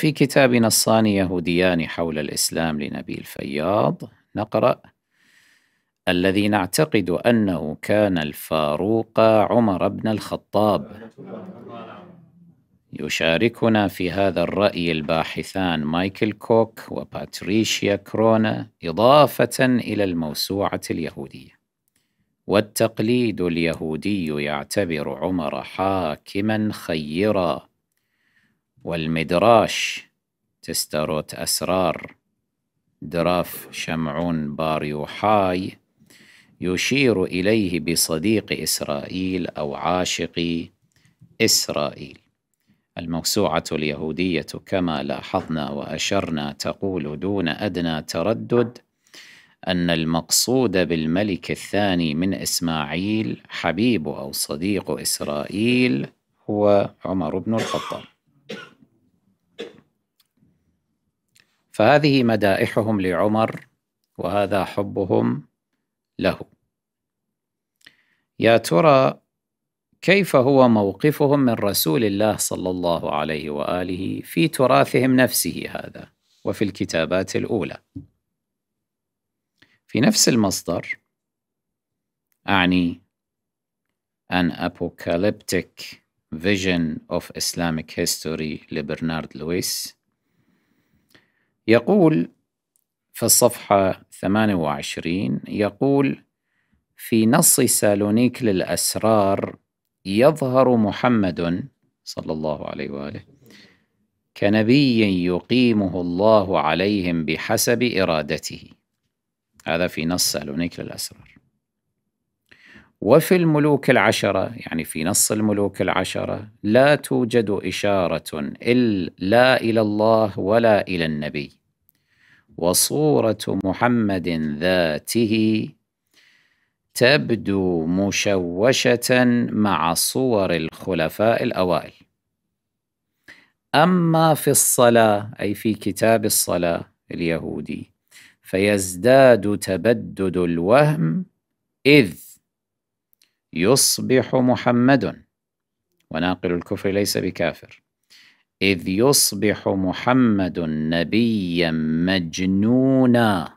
في كتاب نصان يهوديان حول الإسلام لنبيل فياض نقرأ: الذي نعتقد أنه كان الفاروق عمر بن الخطاب. يشاركنا في هذا الرأي الباحثان مايكل كوك وباتريشيا كرونا إضافة إلى الموسوعة اليهودية. والتقليد اليهودي يعتبر عمر حاكما خيرا والمدراش تستروت أسرار دراف شمعون بار يوحاي يشير إليه بصديق إسرائيل أو عاشق إسرائيل الموسوعة اليهودية كما لاحظنا وأشرنا تقول دون أدنى تردد أن المقصود بالملك الثاني من إسماعيل حبيب أو صديق إسرائيل هو عمر بن الخطاب فهذه مدائحهم لعمر وهذا حبهم له يا ترى كيف هو موقفهم من رسول الله صلى الله عليه واله في تراثهم نفسه هذا وفي الكتابات الاولى في نفس المصدر اعني An Apocalyptic Vision of Islamic History لبرنارد لويس يقول في الصفحة 28 يقول في نص سالونيك للأسرار يظهر محمد صلى الله عليه وآله كنبي يقيمه الله عليهم بحسب إرادته هذا في نص سالونيك للأسرار وفي الملوك العشرة يعني في نص الملوك العشرة لا توجد إشارة إلا لا إلى الله ولا إلى النبي وصورة محمد ذاته تبدو مشوشة مع صور الخلفاء الأوائل أما في الصلاة أي في كتاب الصلاة اليهودي فيزداد تبدد الوهم إذ يصبح محمد وناقل الكفر ليس بكافر إذ يصبح محمد نبيا مجنونا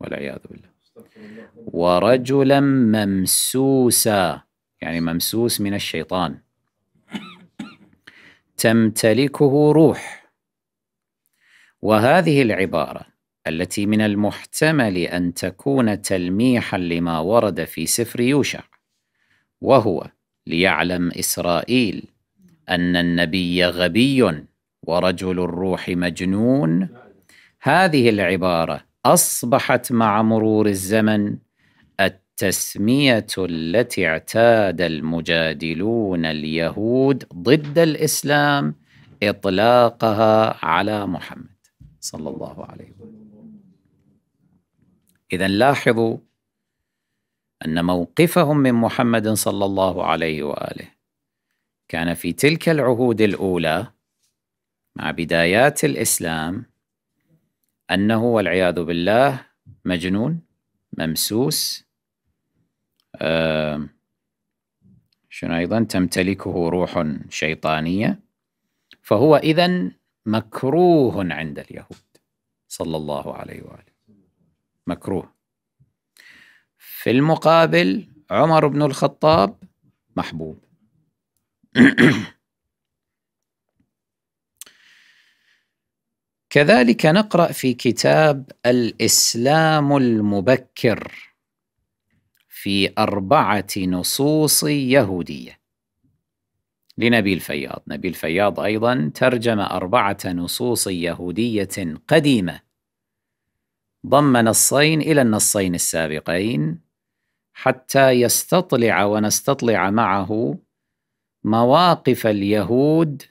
والعياذ بالله ورجلا ممسوسا يعني ممسوس من الشيطان تمتلكه روح وهذه العباره التي من المحتمل ان تكون تلميحا لما ورد في سفر يوشع وهو ليعلم إسرائيل أن النبي غبي ورجل الروح مجنون هذه العبارة أصبحت مع مرور الزمن التسمية التي اعتاد المجادلون اليهود ضد الإسلام إطلاقها على محمد صلى الله عليه وسلم إذا لاحظوا أن موقفهم من محمد صلى الله عليه وآله كان في تلك العهود الأولى مع بدايات الإسلام أنه والعياذ بالله مجنون ممسوس آه شنو أيضا تمتلكه روح شيطانية فهو إذا مكروه عند اليهود صلى الله عليه وآله مكروه في المقابل عمر بن الخطاب محبوب كذلك نقرا في كتاب الاسلام المبكر في اربعه نصوص يهوديه لنبيل فياض نبيل فياض ايضا ترجم اربعه نصوص يهوديه قديمه ضم نصين الى النصين السابقين حتى يستطلع ونستطلع معه مواقف اليهود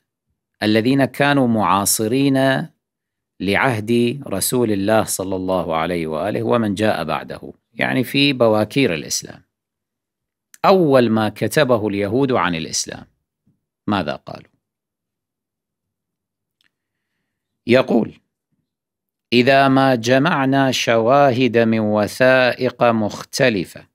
الذين كانوا معاصرين لعهد رسول الله صلى الله عليه واله ومن جاء بعده، يعني في بواكير الاسلام. اول ما كتبه اليهود عن الاسلام ماذا قالوا؟ يقول: اذا ما جمعنا شواهد من وثائق مختلفه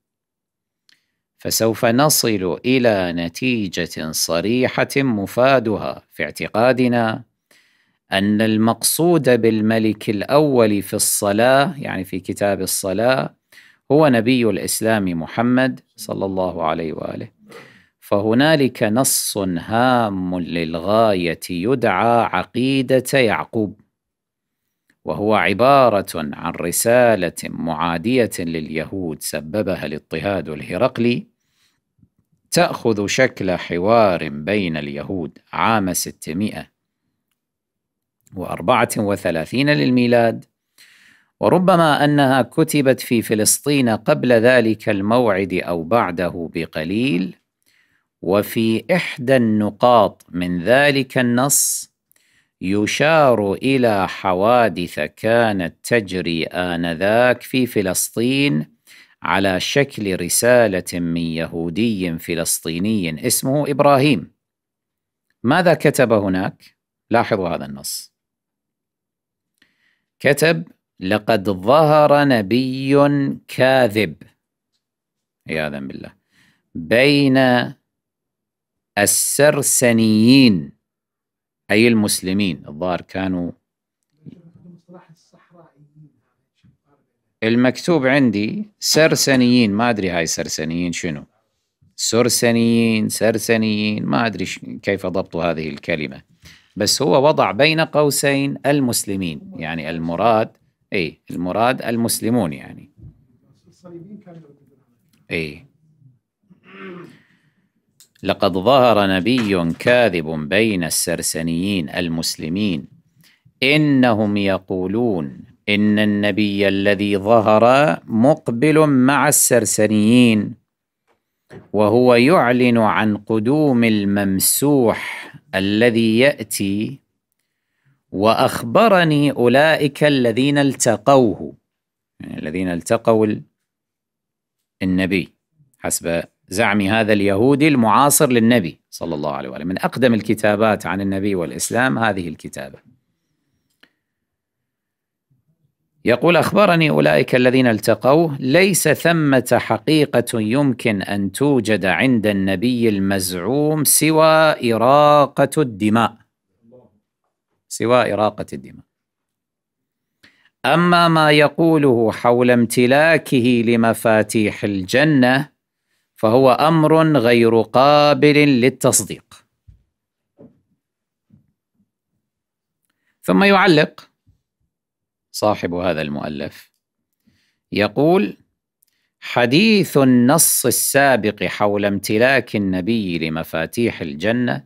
فسوف نصل الى نتيجه صريحه مفادها في اعتقادنا ان المقصود بالملك الاول في الصلاه يعني في كتاب الصلاه هو نبي الاسلام محمد صلى الله عليه واله فهنالك نص هام للغايه يدعى عقيده يعقوب وهو عبارة عن رسالة معادية لليهود سببها الاضطهاد الهرقلي تأخذ شكل حوار بين اليهود عام 634 للميلاد وربما أنها كتبت في فلسطين قبل ذلك الموعد أو بعده بقليل وفي إحدى النقاط من ذلك النص يشار إلى حوادث كانت تجري آنذاك في فلسطين على شكل رسالة من يهودي فلسطيني اسمه إبراهيم. ماذا كتب هناك؟ لاحظوا هذا النص. كتب: لقد ظهر نبي كاذب عياذا بالله بين السرسنيين أي المسلمين الظاهر كانوا المكتوب عندي سرسنيين ما أدري هاي سرسنيين شنو سرسنيين سرسنيين ما أدري كيف ضبطوا هذه الكلمة بس هو وضع بين قوسين المسلمين يعني المراد اي المراد المسلمون يعني اي لقد ظهر نبي كاذب بين السرسنيين المسلمين انهم يقولون ان النبي الذي ظهر مقبل مع السرسنيين وهو يعلن عن قدوم الممسوح الذي ياتي واخبرني اولئك الذين التقوه يعني الذين التقوا النبي حسب زعم هذا اليهودي المعاصر للنبي صلى الله عليه وآله من أقدم الكتابات عن النبي والإسلام هذه الكتابة يقول أخبرني أولئك الذين التقوا ليس ثمة حقيقة يمكن أن توجد عند النبي المزعوم سوى إراقة الدماء سوى إراقة الدماء أما ما يقوله حول امتلاكه لمفاتيح الجنة فهو امر غير قابل للتصديق ثم يعلق صاحب هذا المؤلف يقول حديث النص السابق حول امتلاك النبي لمفاتيح الجنه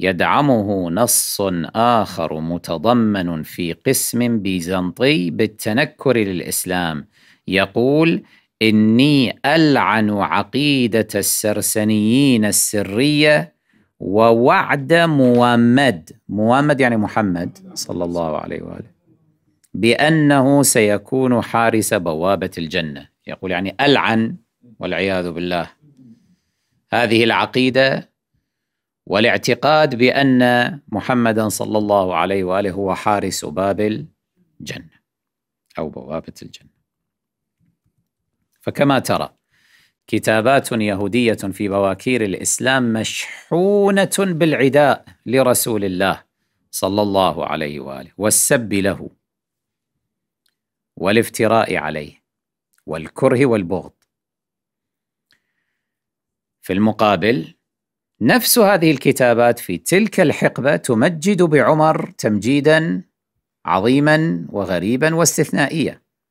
يدعمه نص اخر متضمن في قسم بيزنطي بالتنكر للاسلام يقول اني العن عقيده السرسنيين السريه ووعد مومد مومد يعني محمد صلى الله عليه واله بانه سيكون حارس بوابه الجنه يقول يعني العن والعياذ بالله هذه العقيده والاعتقاد بان محمدا صلى الله عليه واله هو حارس باب الجنه او بوابه الجنه فكما ترى كتابات يهودية في بواكير الإسلام مشحونة بالعداء لرسول الله صلى الله عليه وآله والسب له والافتراء عليه والكره والبغض في المقابل نفس هذه الكتابات في تلك الحقبة تمجد بعمر تمجيدا عظيما وغريبا واستثنائيا